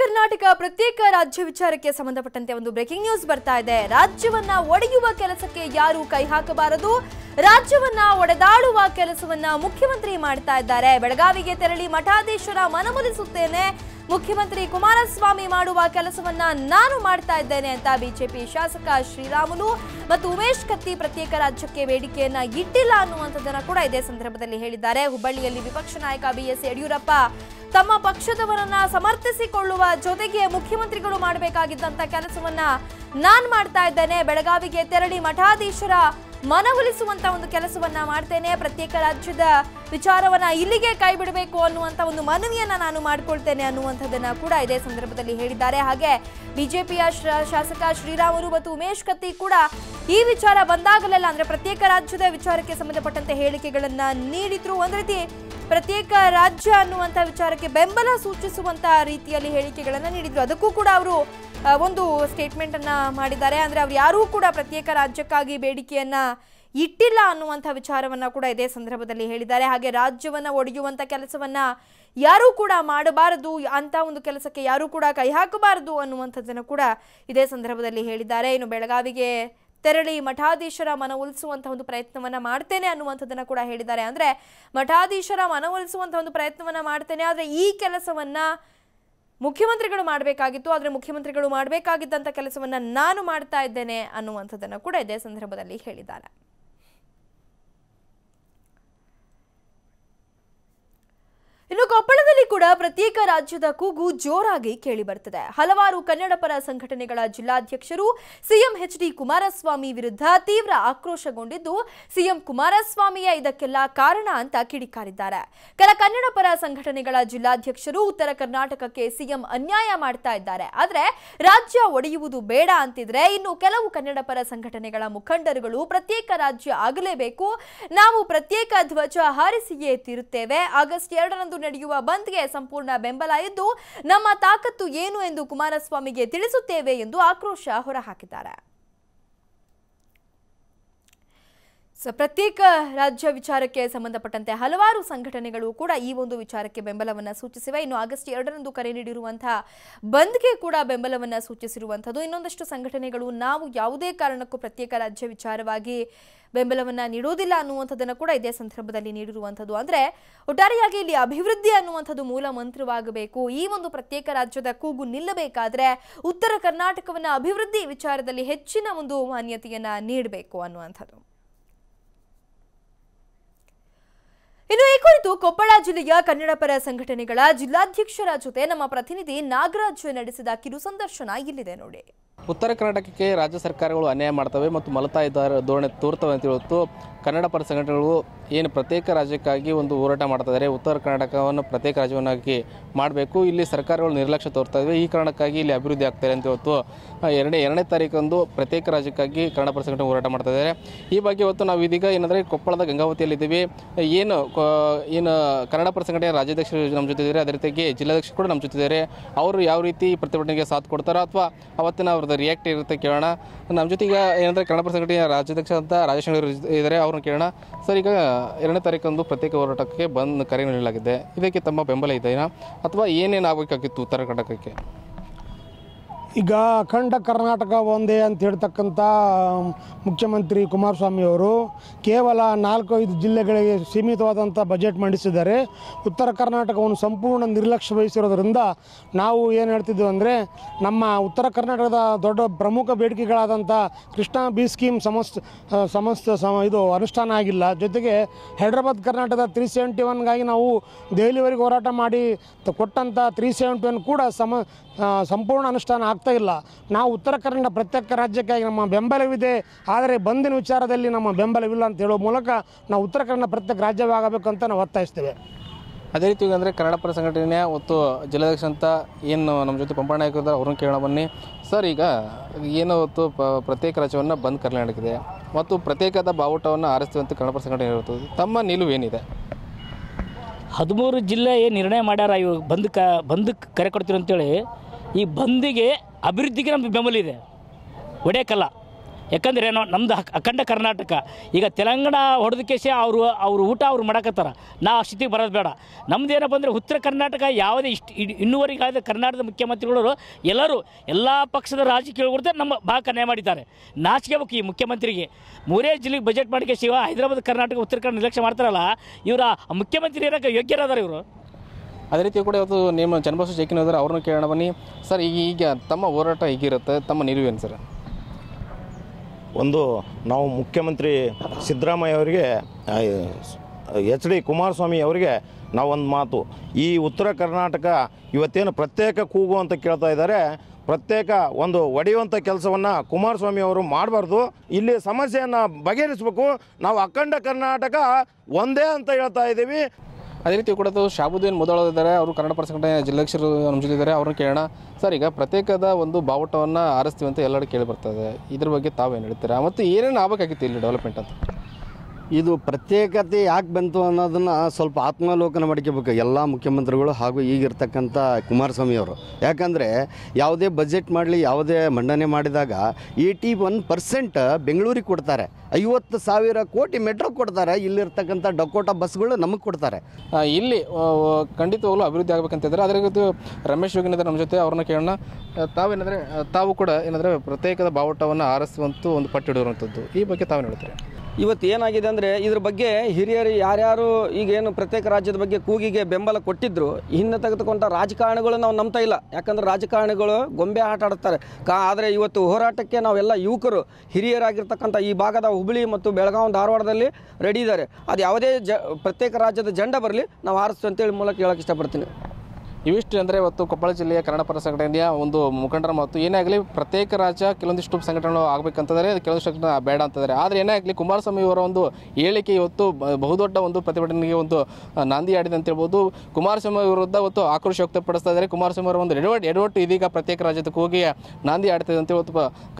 ಕರ್ನಾಟಕ ಪ್ರತ್ಯೇಕ ರಾಜ್ಯ ವಿಚಾರಕ್ಕೆ ಸಂಬಂಧಪಟ್ಟಂತೆ ಒಂದು ಬ್ರೇಕಿಂಗ್ ನ್ಯೂಸ್ ಬರ್ತಾ ಇದೆ ರಾಜ್ಯವನ್ನ ಒಡೆಯುವ ಕೆಲಸಕ್ಕೆ ಯಾರು ಕೈ ಹಾಕಬಾರದು ರಾಜ್ಯವನ್ನ ಒಡೆದಾಡುವ ಕೆಲಸವನ್ನ ಮುಖ್ಯಮಂತ್ರಿ ಮಾಡ್ತಾ ಇದ್ದಾರೆ ಬೆಳಗಾವಿಗೆ ತೆರಳಿ ಮಠಾಧೀಶರ ಮನಮೊಲಿಸುತ್ತೇನೆ ಮುಖ್ಯಮಂತ್ರಿ ಕುಮಾರಸ್ವಾಮಿ ಮಾಡುವ ಕೆಲಸವನ್ನ ನಾನು ಮಾಡ್ತಾ ಇದ್ದೇನೆ ಅಂತ ಬಿಜೆಪಿ ಶಾಸಕ ಶ್ರೀರಾಮುಲು ಮತ್ತು ಉಮೇಶ್ ಕತ್ತಿ ಪ್ರತ್ಯೇಕ ರಾಜ್ಯಕ್ಕೆ ಬೇಡಿಕೆಯನ್ನ ಇಟ್ಟಿಲ್ಲ ಅನ್ನುವಂಥದ್ದನ್ನ ಕೂಡ ಇದೇ ಸಂದರ್ಭದಲ್ಲಿ ಹೇಳಿದ್ದಾರೆ ಹುಬ್ಬಳ್ಳಿಯಲ್ಲಿ ವಿಪಕ್ಷ ನಾಯಕ ಬಿ ಎಸ್ ಯಡಿಯೂರಪ್ಪ ತಮ್ಮ ಪಕ್ಷದವರನ್ನ ಸಮರ್ಥಿಸಿಕೊಳ್ಳುವ ಜೊತೆಗೆ ಮುಖ್ಯಮಂತ್ರಿಗಳು ಮಾಡಬೇಕಾಗಿದ್ದಂತ ಕೆಲಸವನ್ನ ನಾನ್ ಮಾಡ್ತಾ ಇದ್ದೇನೆ ಬೆಳಗಾವಿಗೆ ತೆರಳಿ ಮಠಾಧೀಶರ ಮನವೊಲಿಸುವಂತ ಒಂದು ಕೆಲಸವನ್ನ ಮಾಡ್ತೇನೆ ಪ್ರತ್ಯೇಕ ರಾಜ್ಯದ ವಿಚಾರವನ್ನ ಇಲ್ಲಿಗೆ ಕೈ ಬಿಡಬೇಕು ಅನ್ನುವಂತ ಒಂದು ಮನವಿಯನ್ನ ನಾನು ಮಾಡ್ಕೊಳ್ತೇನೆ ಅನ್ನುವಂಥದ್ದನ್ನ ಕೂಡ ಇದೇ ಸಂದರ್ಭದಲ್ಲಿ ಹೇಳಿದ್ದಾರೆ ಹಾಗೆ ಬಿಜೆಪಿಯ ಶಾಸಕ ಶ್ರೀರಾಮರು ಮತ್ತು ಉಮೇಶ್ ಕತ್ತಿ ಕೂಡ ಈ ವಿಚಾರ ಬಂದಾಗಲೆಲ್ಲ ಅಂದ್ರೆ ಪ್ರತ್ಯೇಕ ರಾಜ್ಯದ ವಿಚಾರಕ್ಕೆ ಸಂಬಂಧಪಟ್ಟಂತೆ ಹೇಳಿಕೆಗಳನ್ನ ನೀಡಿದ್ರು ಒಂದ್ ರೀತಿ ಪ್ರತ್ಯೇಕ ರಾಜ್ಯ ಅನ್ನುವಂಥ ವಿಚಾರಕ್ಕೆ ಬೆಂಬಲ ಸೂಚಿಸುವಂತಹ ರೀತಿಯಲ್ಲಿ ಹೇಳಿಕೆಗಳನ್ನು ನೀಡಿದ್ರು ಅದಕ್ಕೂ ಕೂಡ ಅವರು ಒಂದು ಸ್ಟೇಟ್ಮೆಂಟ್ ಅನ್ನ ಮಾಡಿದ್ದಾರೆ ಅಂದ್ರೆ ಅವ್ರು ಯಾರೂ ಕೂಡ ಪ್ರತ್ಯೇಕ ರಾಜ್ಯಕ್ಕಾಗಿ ಬೇಡಿಕೆಯನ್ನ ಇಟ್ಟಿಲ್ಲ ಅನ್ನುವಂಥ ವಿಚಾರವನ್ನ ಕೂಡ ಇದೇ ಸಂದರ್ಭದಲ್ಲಿ ಹೇಳಿದ್ದಾರೆ ಹಾಗೆ ರಾಜ್ಯವನ್ನ ಒಡೆಯುವಂಥ ಕೆಲಸವನ್ನ ಯಾರೂ ಕೂಡ ಮಾಡಬಾರದು ಅಂತ ಒಂದು ಕೆಲಸಕ್ಕೆ ಯಾರೂ ಕೂಡ ಕೈ ಹಾಕಬಾರದು ಅನ್ನುವಂಥದ್ದನ್ನು ಕೂಡ ಇದೇ ಸಂದರ್ಭದಲ್ಲಿ ಹೇಳಿದ್ದಾರೆ ಇನ್ನು ಬೆಳಗಾವಿಗೆ ತೆರಳಿ ಮಠಾಧೀಶರ ಮನವೊಲಿಸುವಂತಹ ಒಂದು ಪ್ರಯತ್ನವನ್ನ ಮಾಡ್ತೇನೆ ಅನ್ನುವಂಥದ್ದನ್ನ ಕೂಡ ಹೇಳಿದ್ದಾರೆ ಅಂದ್ರೆ ಮಠಾಧೀಶರ ಮನವೊಲಿಸುವಂತಹ ಒಂದು ಪ್ರಯತ್ನವನ್ನ ಮಾಡ್ತೇನೆ ಆದ್ರೆ ಈ ಕೆಲಸವನ್ನ ಮುಖ್ಯಮಂತ್ರಿಗಳು ಮಾಡಬೇಕಾಗಿತ್ತು ಆದರೆ ಮುಖ್ಯಮಂತ್ರಿಗಳು ಮಾಡಬೇಕಾಗಿದ್ದಂಥ ಕೆಲಸವನ್ನ ನಾನು ಮಾಡ್ತಾ ಇದ್ದೇನೆ ಅನ್ನುವಂಥದ್ದನ್ನು ಕೂಡ ಇದೇ ಸಂದರ್ಭದಲ್ಲಿ ಹೇಳಿದ್ದಾರೆ ಇನ್ನು ಕೊಪ್ಪಳದಲ್ಲಿ ಕೂಡ ಪ್ರತ್ಯೇಕ ರಾಜ್ಯದ ಕೂಗು ಜೋರಾಗಿ ಕೇಳಿ ಬರ್ತದೆ ಹಲವಾರು ಕನ್ನಡ ಪರ ಸಂಘಟನೆಗಳ ಜಿಲ್ಲಾಧ್ಯಕ್ಷರು ಸಿಎಂ ಎಚ್ ಡಿ ಕುಮಾರಸ್ವಾಮಿ ವಿರುದ್ಧ ತೀವ್ರ ಆಕ್ರೋಶಗೊಂಡಿದ್ದು ಸಿಎಂ ಕುಮಾರಸ್ವಾಮಿಯೇ ಇದಕ್ಕೆಲ್ಲ ಕಾರಣ ಅಂತ ಕಿಡಿಕಾರಿದ್ದಾರೆ ಕೆಲ ಕನ್ನಡ ಪರ ಸಂಘಟನೆಗಳ ಜಿಲ್ಲಾಧ್ಯಕ್ಷರು ಉತ್ತರ ಕರ್ನಾಟಕಕ್ಕೆ ಸಿಎಂ ಅನ್ಯಾಯ ಮಾಡ್ತಾ ಇದ್ದಾರೆ ಆದರೆ ರಾಜ್ಯ ಒಡೆಯುವುದು ಬೇಡ ಅಂತಿದ್ರೆ ಇನ್ನು ಕೆಲವು ಕನ್ನಡ ಪರ ಸಂಘಟನೆಗಳ ಮುಖಂಡರುಗಳು ಪ್ರತ್ಯೇಕ ರಾಜ್ಯ ಆಗಲೇಬೇಕು ನಾವು ಪ್ರತ್ಯೇಕ ಧ್ವಜ ಹಾರಿಸಿಯೇ ತೀರುತ್ತೇವೆ ಆಗಸ್ಟ್ ಎರಡರಂದು ನಡೆಯುವ ಬಂದ್ಗೆ ಸಂಪೂರ್ಣ ಬೆಂಬಲ ಇದ್ದು ನಮ್ಮ ತಾಕತ್ತು ಏನು ಎಂದು ಕುಮಾರಸ್ವಾಮಿಗೆ ತಿಳಿಸುತ್ತೇವೆ ಎಂದು ಆಕ್ರೋಶ ಹೊರಹಾಕಿದ್ದಾರೆ ಸೊ ಪ್ರತ್ಯೇಕ ರಾಜ್ಯ ವಿಚಾರಕ್ಕೆ ಸಂಬಂಧಪಟ್ಟಂತೆ ಹಲವಾರು ಸಂಘಟನೆಗಳು ಕೂಡ ಈ ಒಂದು ವಿಚಾರಕ್ಕೆ ಬೆಂಬಲವನ್ನು ಸೂಚಿಸಿವೆ ಇನ್ನು ಆಗಸ್ಟ್ ಎರಡರಂದು ಕರೆ ನೀಡಿರುವಂತಹ ಬಂದ್ಗೆ ಕೂಡ ಬೆಂಬಲವನ್ನು ಸೂಚಿಸಿರುವಂಥದ್ದು ಇನ್ನೊಂದಷ್ಟು ಸಂಘಟನೆಗಳು ನಾವು ಯಾವುದೇ ಕಾರಣಕ್ಕೂ ಪ್ರತ್ಯೇಕ ರಾಜ್ಯ ವಿಚಾರವಾಗಿ ಬೆಂಬಲವನ್ನ ನೀಡುವುದಿಲ್ಲ ಅನ್ನುವಂಥದ್ದನ್ನು ಕೂಡ ಇದೇ ಸಂದರ್ಭದಲ್ಲಿ ನೀಡಿರುವಂಥದ್ದು ಅಂದರೆ ಒಟ್ಟಾರೆಯಾಗಿ ಇಲ್ಲಿ ಅಭಿವೃದ್ಧಿ ಅನ್ನುವಂಥದ್ದು ಮೂಲ ಮಂತ್ರವಾಗಬೇಕು ಈ ಒಂದು ಪ್ರತ್ಯೇಕ ರಾಜ್ಯದ ಕೂಗು ನಿಲ್ಲಬೇಕಾದ್ರೆ ಉತ್ತರ ಕರ್ನಾಟಕವನ್ನು ಅಭಿವೃದ್ಧಿ ವಿಚಾರದಲ್ಲಿ ಹೆಚ್ಚಿನ ಒಂದು ಮಾನ್ಯತೆಯನ್ನು ನೀಡಬೇಕು ಅನ್ನುವಂಥದ್ದು ಜಿಲ್ಲೆಯ ಕನ್ನಡ ಪರ ಸಂಘಟನೆಗಳ ಜಿಲ್ಲಾಧ್ಯಕ್ಷರ ಜೊತೆ ನಮ್ಮ ಪ್ರತಿನಿಧಿ ನಾಗರಾಜ್ ನಡೆಸಿದ ಕಿರು ಸಂದರ್ಶನ ಇಲ್ಲಿದೆ ನೋಡಿ ಉತ್ತರ ಕರ್ನಾಟಕಕ್ಕೆ ರಾಜ್ಯ ಸರ್ಕಾರಗಳು ಅನ್ಯಾಯ ಮಾಡ್ತವೆ ಮತ್ತು ಮಲತಾ ಧೋರಣೆ ತೋರ್ತವೆ ಅಂತ ಹೇಳ್ತು ಕನ್ನಡ ಪರ ಸಂಘಟನೆಗಳು ಏನು ಪ್ರತ್ಯೇಕ ರಾಜ್ಯಕ್ಕಾಗಿ ಒಂದು ಹೋರಾಟ ಮಾಡ್ತಿದ್ದಾರೆ ಉತ್ತರ ಕರ್ನಾಟಕವನ್ನು ಪ್ರತ್ಯೇಕ ರಾಜ್ಯವನ್ನಾಗಿ ಮಾಡಬೇಕು ಇಲ್ಲಿ ಸರ್ಕಾರಗಳು ನಿರ್ಲಕ್ಷ್ಯ ತೋರ್ತಾ ಇದೆ ಈ ಕಾರಣಕ್ಕಾಗಿ ಇಲ್ಲಿ ಅಭಿವೃದ್ಧಿ ಆಗ್ತಾರೆ ಅಂತ ಇವತ್ತು ಎರಡನೇ ಎರಡನೇ ತಾರೀಕಂದು ಪ್ರತ್ಯೇಕ ರಾಜ್ಯಕ್ಕಾಗಿ ಕನ್ನಡ ಪರ ಸಂಘಟನೆ ಹೋರಾಟ ಮಾಡ್ತಾ ಇದ್ದಾರೆ ಈ ಬಗ್ಗೆ ಇವತ್ತು ನಾವು ಇದೀಗ ಏನಂದರೆ ಕೊಪ್ಪಳದ ಗಂಗಾವತಿಯಲ್ಲಿದ್ದೀವಿ ಏನು ಏನು ಕನ್ನಡ ಪರ ಸಂಘಟನೆ ರಾಜ್ಯಾಧ್ಯಕ್ಷರು ನಮ್ಮ ಜೊತೆ ಇದ್ದಾರೆ ಅದೇ ರೀತಿಯಾಗಿ ಜಿಲ್ಲಾಧ್ಯಕ್ಷರು ಕೂಡ ನಮ್ಮ ಜೊತೆ ಇದ್ದಾರೆ ಅವರು ಯಾವ ರೀತಿ ಪ್ರತಿಭಟನೆಗೆ ಸಾಥ್ ಕೊಡ್ತಾರೋ ಅಥವಾ ಅವತ್ತಿನ ಅವ್ರದ್ದು ರಿಯಾಕ್ಟ್ ಇರುತ್ತೆ ಕೇಳೋಣ ನಮ್ಮ ಈಗ ಏನಂದರೆ ಕನ್ನಡ ಪರ ಸಂಘಟನೆಯ ರಾಜ್ಯಾಧ್ಯಕ್ಷ ಅಂತ ರಾಜೇಶ್ ಇದ್ದಾರೆ ಅವ್ರನ್ನ ಕೇಳೋಣ ಸರ್ ಈಗ ಎರಡನೇ ತಾರೀಕಂದು ಪ್ರತ್ಯೇಕ ಹೋರಾಟಕ್ಕೆ ಬಂದ್ ಕರೆ ನೀಡಲಾಗಿದೆ ಇದಕ್ಕೆ ತಮ್ಮ ಬೆಂಬಲ ಇದೆಯಾ ಅಥವಾ ಏನೇನು ಆಗಬೇಕಾಗಿತ್ತು ಉತ್ತರ ಕರ್ನಾಟಕಕ್ಕೆ ಈಗ ಅಖಂಡ ಕರ್ನಾಟಕ ಒಂದೇ ಅಂತ ಹೇಳ್ತಕ್ಕಂಥ ಮುಖ್ಯಮಂತ್ರಿ ಕುಮಾರಸ್ವಾಮಿಯವರು ಕೇವಲ ನಾಲ್ಕು ಐದು ಜಿಲ್ಲೆಗಳಿಗೆ ಸೀಮಿತವಾದಂಥ ಬಜೆಟ್ ಮಂಡಿಸಿದ್ದಾರೆ ಉತ್ತರ ಕರ್ನಾಟಕವನ್ನು ಸಂಪೂರ್ಣ ನಿರ್ಲಕ್ಷ್ಯ ವಹಿಸಿರೋದ್ರಿಂದ ನಾವು ಏನು ಹೇಳ್ತಿದ್ದೆವು ಅಂದರೆ ನಮ್ಮ ಉತ್ತರ ಕರ್ನಾಟಕದ ದೊಡ್ಡ ಪ್ರಮುಖ ಬೇಡಿಕೆಗಳಾದಂಥ ಕೃಷ್ಣಾ ಬಿ ಸ್ಕೀಮ್ ಸಮಸ್ತ ಸಮಸ್ತ ಸಮ ಇದು ಅನುಷ್ಠಾನ ಆಗಿಲ್ಲ ಜೊತೆಗೆ ಹೈದ್ರಾಬಾದ್ ಕರ್ನಾಟಕದ ತ್ರೀ ಸೆವೆಂಟಿ ಒನ್ಗಾಗಿ ನಾವು ದೆಹಲಿವರೆಗೆ ಹೋರಾಟ ಮಾಡಿ ಕೊಟ್ಟಂಥ ತ್ರೀ ಸೆವೆಂಟಿ ಒನ್ ಕೂಡ ಸಮ ಸಂಪೂರ್ಣ ಅನುಷ್ಠಾನ ಆಗ್ತಾ ಅರ್ಥ ಇಲ್ಲ ನಾವು ಉತ್ತರ ಕನ್ನಡ ಪ್ರತ್ಯೇಕ ರಾಜ್ಯಕ್ಕಾಗಿ ನಮ್ಮ ಬೆಂಬಲವಿದೆ ಆದರೆ ಬಂದಿನ ವಿಚಾರದಲ್ಲಿ ನಮ್ಮ ಬೆಂಬಲವಿಲ್ಲ ಅಂತ ಹೇಳುವ ಮೂಲಕ ನಾವು ಉತ್ತರ ಕನ್ನಡ ಪ್ರತ್ಯೇಕ ಅಂತ ನಾವು ಒತ್ತಾಯಿಸ್ತೇವೆ ಅದೇ ರೀತಿ ಅಂದರೆ ಕನ್ನಡ ಪರ ಸಂಘಟನೆಯ ಮತ್ತು ಜಿಲ್ಲಾಧ್ಯಕ್ಷ ಅಂತ ಏನು ನಮ್ಮ ಜೊತೆ ಪಂಪಣ್ಣ ಆಗಿದ್ದಾರೆ ಅವ್ರನ್ನ ಕೇಳೋಣ ಬನ್ನಿ ಸರ್ ಈಗ ಏನು ಹೊತ್ತು ಪ ಪ್ರತ್ಯೇಕ ರಾಜ್ಯವನ್ನು ಬಂದ್ ಕರ್ನಾಟಕಿದೆ ಮತ್ತು ಪ್ರತ್ಯೇಕದ ಬಾವುಟವನ್ನು ಆರಿಸ್ತೀವಿ ಅಂತ ಕನ್ನಡ ಪರ ಸಂಘಟನೆ ಹೇಳ್ತದೆ ತಮ್ಮ ನಿಲುವೇನಿದೆ ಹದಿಮೂರು ಜಿಲ್ಲೆ ಏನು ನಿರ್ಣಯ ಮಾಡ್ಯಾರ ಇವಾಗ ಬಂದ್ ಕ ಬಂದ್ ಕರೆ ಕೊಡ್ತೀರಂತೇಳಿ ಈ ಬಂದಿಗೆ ಅಭಿವೃದ್ಧಿಗೆ ಬೆಂಬಲ ಬೆಂಬಲಿದೆ ಕಲ್ಲ ಯಾಕಂದ್ರೆ ಏನೋ ನಮ್ಮದು ಅಖಂಡ ಕರ್ನಾಟಕ ಈಗ ತೆಲಂಗಾಣ ಹೊಡೆದಕ್ಕೆಸೆ ಅವರು ಅವರು ಊಟ ಅವ್ರು ಮಾಡಕತ್ತಾರ ನಾ ಆ ಸ್ಥಿತಿಗೆ ಬರೋದು ಬೇಡ ನಮ್ದು ಏನಪ್ಪ ಅಂದರೆ ಉತ್ತರ ಕರ್ನಾಟಕ ಯಾವುದೇ ಇಷ್ಟು ಇನ್ನೂವರೆಗಾದ ಕರ್ನಾಟಕದ ಮುಖ್ಯಮಂತ್ರಿಗಳು ಎಲ್ಲರೂ ಎಲ್ಲ ಪಕ್ಷದ ರಾಜಕೀಯಗಳು ನಮ್ಮ ಭಾಗ ಅನ್ಯಾಯ ಮಾಡಿದ್ದಾರೆ ನಾಚಿಕೆಬೇಕು ಈ ಮುಖ್ಯಮಂತ್ರಿಗೆ ಮೂರೇ ಜಿಲ್ಲೆಗೆ ಬಜೆಟ್ ಮಾಡಿಕೆ ಶಿವ ಹೈದರಾಬಾದ್ ಕರ್ನಾಟಕ ಉತ್ತರ ಕನ್ನಡ ನಿರ್ಲಕ್ಷ್ಯ ಮಾಡ್ತಾರಲ್ಲ ಇವರ ಮುಖ್ಯಮಂತ್ರಿ ಇರೋಕ್ಕೆ ಯೋಗ್ಯರಾದಾರೆ ಇವರು ಅದೇ ರೀತಿ ಕೂಡ ಇವತ್ತು ನಿಮ್ಮ ಚನ್ನಬಸವ ಜೈಕಿನ ಅವ್ರನ್ನ ಅವ್ರನ್ನೂ ಕೇಳೋಣ ಬನ್ನಿ ಸರ್ ಈಗ ಈಗ ತಮ್ಮ ಹೋರಾಟ ಹೀಗಿರುತ್ತೆ ತಮ್ಮ ನಿಲುವೇನು ಸರ್ ಒಂದು ನಾವು ಮುಖ್ಯಮಂತ್ರಿ ಸಿದ್ದರಾಮಯ್ಯ ಅವರಿಗೆ ಎಚ್ ಡಿ ಕುಮಾರಸ್ವಾಮಿ ಅವರಿಗೆ ನಾವೊಂದು ಮಾತು ಈ ಉತ್ತರ ಕರ್ನಾಟಕ ಇವತ್ತೇನು ಪ್ರತ್ಯೇಕ ಕೂಗು ಅಂತ ಕೇಳ್ತಾ ಇದ್ದಾರೆ ಪ್ರತ್ಯೇಕ ಒಂದು ಒಡೆಯುವಂಥ ಕೆಲಸವನ್ನು ಕುಮಾರಸ್ವಾಮಿ ಅವರು ಮಾಡಬಾರ್ದು ಇಲ್ಲಿ ಸಮಸ್ಯೆಯನ್ನು ಬಗೆಹರಿಸಬೇಕು ನಾವು ಅಖಂಡ ಕರ್ನಾಟಕ ಒಂದೇ ಅಂತ ಹೇಳ್ತಾ ಇದ್ದೀವಿ ಅದೇ ರೀತಿ ಕೂಡ ಶಾಬುದ್ದೀನ್ ಮುದಳದಿದ್ದಾರೆ ಅವರು ಕನ್ನಡ ಪರ ಜಿಲ್ಲಾಕ್ಷರ ಜಿಲ್ಲಾಧ್ಯಕ್ಷರು ನಮ್ಮ ಜಿಲ್ಲೆದ್ದಾರೆ ಅವ್ರನ್ನ ಕೇಳೋಣ ಸರ್ ಈಗ ಪ್ರತ್ಯೇಕದ ಒಂದು ಬಾವುಟವನ್ನು ಆರಿಸ್ತೀವಿ ಅಂತ ಎಲ್ಲರೂ ಕೇಳಿ ಬರ್ತದೆ ಇದ್ರ ಬಗ್ಗೆ ತಾವೇನು ಹೇಳ್ತೀರಾ ಮತ್ತು ಏನೇನು ಆಗಬೇಕಾಗಿತ್ತು ಇಲ್ಲಿ ಡೆವಲಪ್ಮೆಂಟ್ ಅಂತ ಇದು ಪ್ರತ್ಯೇಕತೆ ಯಾಕೆ ಬಂತು ಅನ್ನೋದನ್ನು ಸ್ವಲ್ಪ ಆತ್ಮಾವಲೋಕನ ಮಾಡ್ಕೋಬೇಕು ಎಲ್ಲ ಮುಖ್ಯಮಂತ್ರಿಗಳು ಹಾಗೂ ಈಗಿರ್ತಕ್ಕಂಥ ಕುಮಾರಸ್ವಾಮಿ ಅವರು ಯಾಕಂದರೆ ಯಾವುದೇ ಬಜೆಟ್ ಮಾಡಲಿ ಯಾವುದೇ ಮಂಡನೆ ಮಾಡಿದಾಗ ಏಯ್ಟಿ ಒನ್ ಪರ್ಸೆಂಟ್ ಬೆಂಗಳೂರಿಗೆ ಕೊಡ್ತಾರೆ ಐವತ್ತು ಸಾವಿರ ಕೋಟಿ ಮೆಟ್ರೋ ಕೊಡ್ತಾರೆ ಇಲ್ಲಿರ್ತಕ್ಕಂಥ ಡಕೋಟ ಬಸ್ಗಳು ನಮಗೆ ಕೊಡ್ತಾರೆ ಇಲ್ಲಿ ಖಂಡಿತವಾಗಲೂ ಅಭಿವೃದ್ಧಿ ಆಗಬೇಕಂತಿದ್ದಾರೆ ಅದರ ಜೊತೆ ರಮೇಶ್ ಯೋಗಿನಿದ್ದಾರೆ ನಮ್ಮ ಜೊತೆ ಅವ್ರನ್ನ ಕೇಳೋಣ ತಾವೇನಂದರೆ ತಾವು ಕೂಡ ಏನಂದರೆ ಪ್ರತ್ಯೇಕದ ಬಾವುಟವನ್ನು ಆರಿಸುವಂತೂ ಒಂದು ಪಟ್ಟಿಡುವಂಥದ್ದು ಈ ಬಗ್ಗೆ ತಾವೇನು ಹೇಳ್ತಾರೆ ಇವತ್ತು ಏನಾಗಿದೆ ಅಂದರೆ ಇದ್ರ ಬಗ್ಗೆ ಹಿರಿಯರು ಯಾರ್ಯಾರು ಈಗೇನು ಪ್ರತ್ಯೇಕ ರಾಜ್ಯದ ಬಗ್ಗೆ ಕೂಗಿಗೆ ಬೆಂಬಲ ಕೊಟ್ಟಿದ್ರು ಹಿಂದೆ ತೆಗೆದುಕೊಂಡ ರಾಜಕಾರಣಿಗಳು ನಾವು ನಂಬ್ತಾ ಇಲ್ಲ ಯಾಕಂದ್ರೆ ರಾಜಕಾರಣಿಗಳು ಗೊಂಬೆ ಆಟ ಆಡುತ್ತಾರೆ ಕಾ ಆದರೆ ಇವತ್ತು ಹೋರಾಟಕ್ಕೆ ನಾವೆಲ್ಲ ಯುವಕರು ಹಿರಿಯರಾಗಿರ್ತಕ್ಕಂಥ ಈ ಭಾಗದ ಹುಬ್ಬಳ್ಳಿ ಮತ್ತು ಬೆಳಗಾವಿ ಧಾರವಾಡದಲ್ಲಿ ರೆಡಿ ಇದ್ದಾರೆ ಅದು ಯಾವುದೇ ಜ ಪ್ರತ್ಯೇಕ ರಾಜ್ಯದ ಜಂಡ ಬರಲಿ ನಾವು ಹಾರಿಸ್ತು ಅಂತೇಳಿ ಮೂಲಕ ಹೇಳೋಕ್ಕೆ ಇಷ್ಟಪಡ್ತೀನಿ ಇವಿಷ್ಟು ಅಂದರೆ ಇವತ್ತು ಕೊಪ್ಪಳ ಜಿಲ್ಲೆಯ ಕನ್ನಡಪರ ಸಂಘಟನೆಯ ಒಂದು ಮುಖಂಡರ ಮತ್ತು ಏನೇ ಆಗಲಿ ಪ್ರತ್ಯೇಕ ರಾಜ್ಯ ಕೆಲವೊಂದಿಷ್ಟು ಸಂಘಟನೆಗಳು ಆಗಬೇಕಂತಂದರೆ ಕೆಲವೊಂದಿಷ್ಟು ಬೇಡ ಅಂತಂದರೆ ಆದರೆ ಏನೇ ಆಗಲಿ ಕುಮಾರಸ್ವಾಮಿ ಅವರ ಒಂದು ಹೇಳಿಕೆ ಇವತ್ತು ಬಹುದೊಡ್ಡ ಒಂದು ಪ್ರತಿಭಟನೆಗೆ ಒಂದು ನಾಂದಿ ಆಡಿದೆ ಅಂತ ಹೇಳ್ಬೋದು ಕುಮಾರಸ್ವಾಮಿ ವಿರುದ್ಧ ಇವತ್ತು ಆಕ್ರೋಶ ವ್ಯಕ್ತಪಡಿಸ್ತಾ ಇದ್ದಾರೆ ಕುಮಾರಸ್ವಾಮಿ ಅವರ ಒಂದು ಎಡವಟ್ ಎಡವಟ್ಟು ಇದೀಗ ಪ್ರತ್ಯೇಕ ರಾಜ್ಯದಕ್ಕೆ ಹೋಗಿ ನಾಂದಿ ಆಡ್ತಿದೆ ಅಂತ ಇವತ್ತು